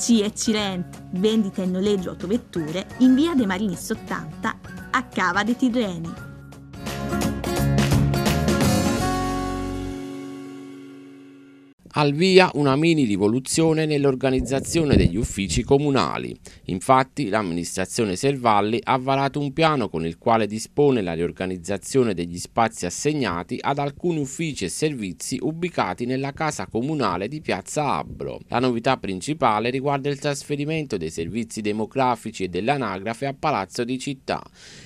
C Eccellent, vendita e noleggio autovetture in via dei Marinis 80 a Cava dei Tirreni. al via una mini rivoluzione nell'organizzazione degli uffici comunali. Infatti l'amministrazione Servalli ha varato un piano con il quale dispone la riorganizzazione degli spazi assegnati ad alcuni uffici e servizi ubicati nella casa comunale di Piazza Abro. La novità principale riguarda il trasferimento dei servizi demografici e dell'anagrafe a Palazzo di Città,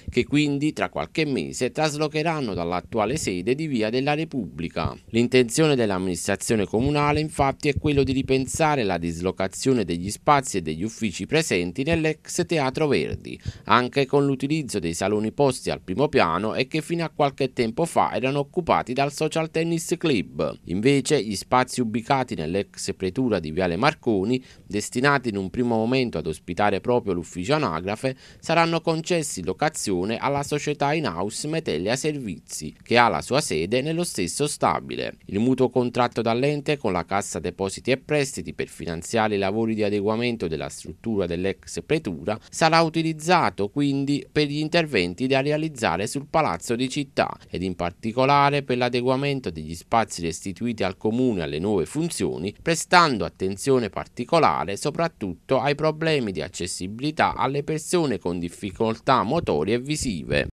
che quindi tra qualche mese traslocheranno dall'attuale sede di Via della Repubblica. L'intenzione dell'amministrazione comunale comunale infatti è quello di ripensare la dislocazione degli spazi e degli uffici presenti nell'ex Teatro Verdi, anche con l'utilizzo dei saloni posti al primo piano e che fino a qualche tempo fa erano occupati dal Social Tennis Club. Invece gli spazi ubicati nell'ex pretura di Viale Marconi, destinati in un primo momento ad ospitare proprio l'ufficio anagrafe, saranno concessi in locazione alla società in house Metellia Servizi, che ha la sua sede nello stesso stabile. Il mutuo contratto dall'ente con la Cassa Depositi e Prestiti per finanziare i lavori di adeguamento della struttura dell'ex pretura sarà utilizzato quindi per gli interventi da realizzare sul palazzo di città ed in particolare per l'adeguamento degli spazi restituiti al comune alle nuove funzioni, prestando attenzione particolare soprattutto ai problemi di accessibilità alle persone con difficoltà motorie e visive.